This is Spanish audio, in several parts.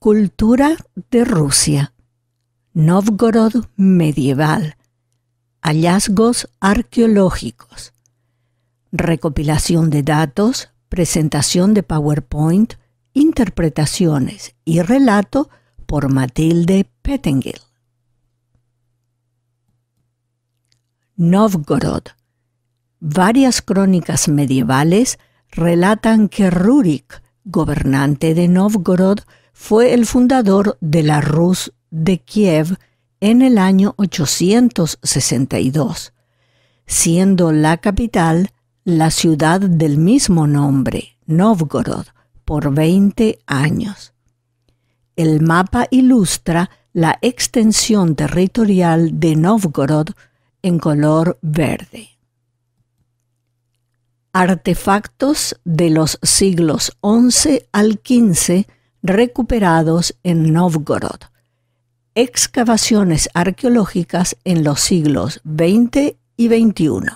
Cultura de Rusia. Novgorod medieval. Hallazgos arqueológicos. Recopilación de datos, presentación de PowerPoint, interpretaciones y relato por Matilde Pettengill. Novgorod. Varias crónicas medievales relatan que Rurik, gobernante de Novgorod, fue el fundador de la Rus de Kiev en el año 862, siendo la capital la ciudad del mismo nombre, Novgorod, por 20 años. El mapa ilustra la extensión territorial de Novgorod en color verde. Artefactos de los siglos XI al XV recuperados en Novgorod. Excavaciones arqueológicas en los siglos XX y XXI.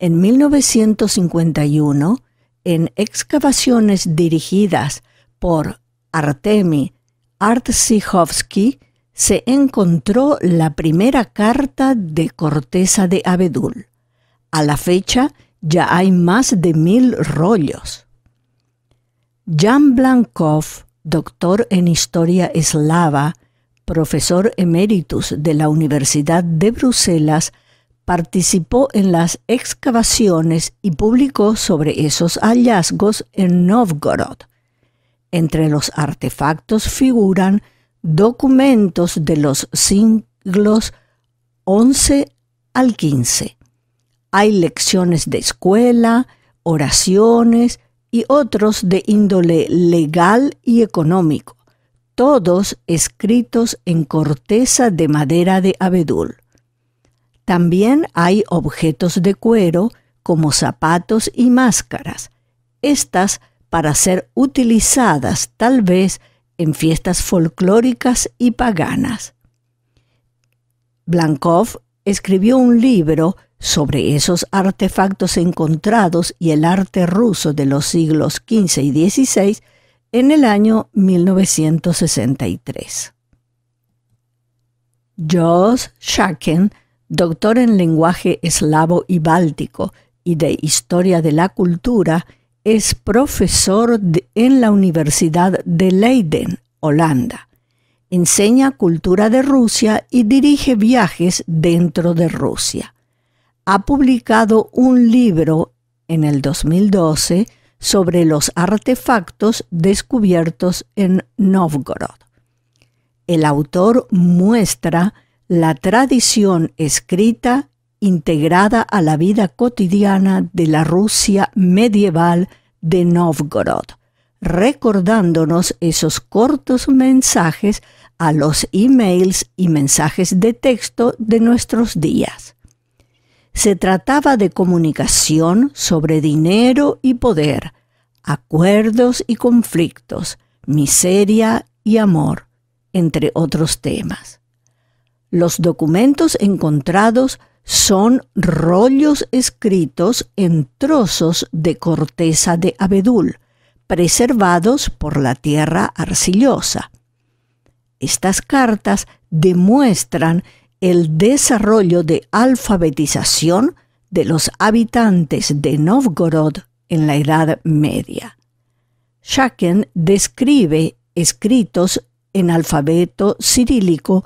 En 1951, en excavaciones dirigidas por Artemi Artsikhovsky, se encontró la primera carta de corteza de abedul. A la fecha ya hay más de mil rollos. Jan Blankov, doctor en historia eslava, profesor emeritus de la Universidad de Bruselas, participó en las excavaciones y publicó sobre esos hallazgos en Novgorod. Entre los artefactos figuran documentos de los siglos XI al XV. Hay lecciones de escuela, oraciones y otros de índole legal y económico, todos escritos en corteza de madera de abedul. También hay objetos de cuero como zapatos y máscaras, estas para ser utilizadas tal vez en fiestas folclóricas y paganas. Blankov escribió un libro sobre esos artefactos encontrados y el arte ruso de los siglos XV y XVI en el año 1963. Jos Schaken, doctor en lenguaje eslavo y báltico y de historia de la cultura, es profesor en la Universidad de Leiden, Holanda. Enseña cultura de Rusia y dirige viajes dentro de Rusia ha publicado un libro en el 2012 sobre los artefactos descubiertos en Novgorod. El autor muestra la tradición escrita integrada a la vida cotidiana de la Rusia medieval de Novgorod, recordándonos esos cortos mensajes a los emails y mensajes de texto de nuestros días. Se trataba de comunicación sobre dinero y poder, acuerdos y conflictos, miseria y amor, entre otros temas. Los documentos encontrados son rollos escritos en trozos de corteza de abedul, preservados por la tierra arcillosa. Estas cartas demuestran el desarrollo de alfabetización de los habitantes de Novgorod en la Edad Media. Shaken describe escritos en alfabeto cirílico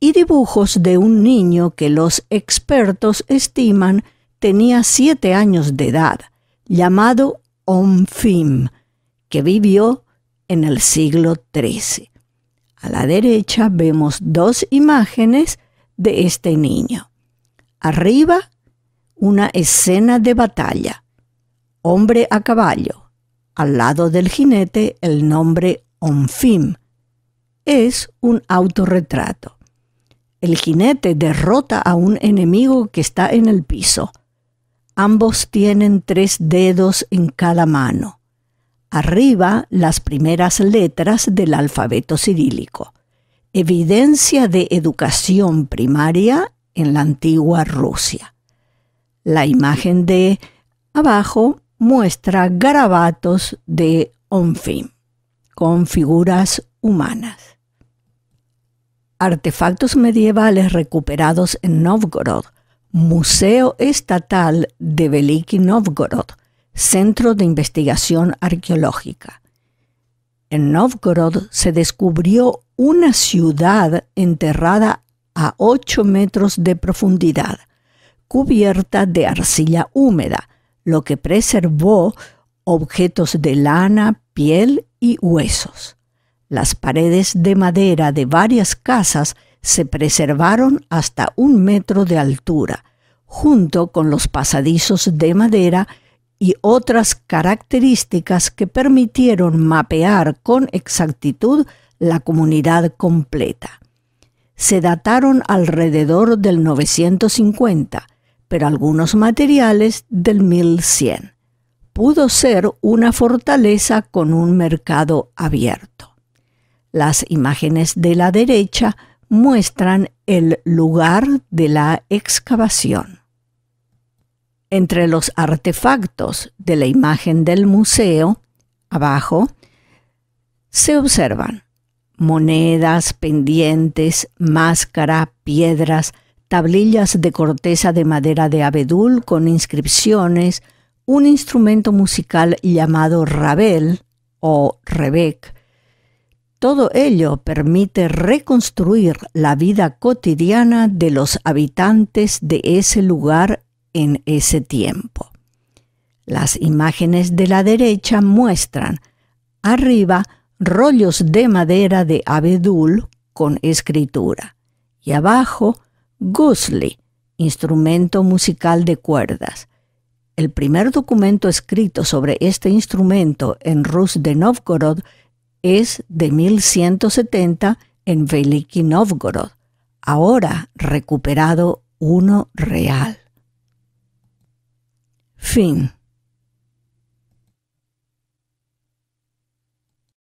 y dibujos de un niño que los expertos estiman tenía siete años de edad, llamado Onfim, que vivió en el siglo XIII. A la derecha vemos dos imágenes de este niño. Arriba, una escena de batalla. Hombre a caballo. Al lado del jinete, el nombre Onfim. Es un autorretrato. El jinete derrota a un enemigo que está en el piso. Ambos tienen tres dedos en cada mano. Arriba las primeras letras del alfabeto cirílico evidencia de educación primaria en la antigua Rusia. La imagen de abajo muestra garabatos de Onfim con figuras humanas. Artefactos medievales recuperados en Novgorod, Museo Estatal de Veliki Novgorod, Centro de Investigación Arqueológica. En Novgorod se descubrió una ciudad enterrada a 8 metros de profundidad, cubierta de arcilla húmeda, lo que preservó objetos de lana, piel y huesos. Las paredes de madera de varias casas se preservaron hasta un metro de altura, junto con los pasadizos de madera y otras características que permitieron mapear con exactitud la comunidad completa. Se dataron alrededor del 950, pero algunos materiales del 1100. Pudo ser una fortaleza con un mercado abierto. Las imágenes de la derecha muestran el lugar de la excavación. Entre los artefactos de la imagen del museo, abajo, se observan monedas, pendientes, máscara, piedras, tablillas de corteza de madera de abedul con inscripciones, un instrumento musical llamado rabel o rebec. Todo ello permite reconstruir la vida cotidiana de los habitantes de ese lugar en ese tiempo. Las imágenes de la derecha muestran arriba rollos de madera de abedul con escritura y abajo gusli, instrumento musical de cuerdas. El primer documento escrito sobre este instrumento en Rus de Novgorod es de 1170 en Veliki Novgorod, ahora recuperado uno real. Fin.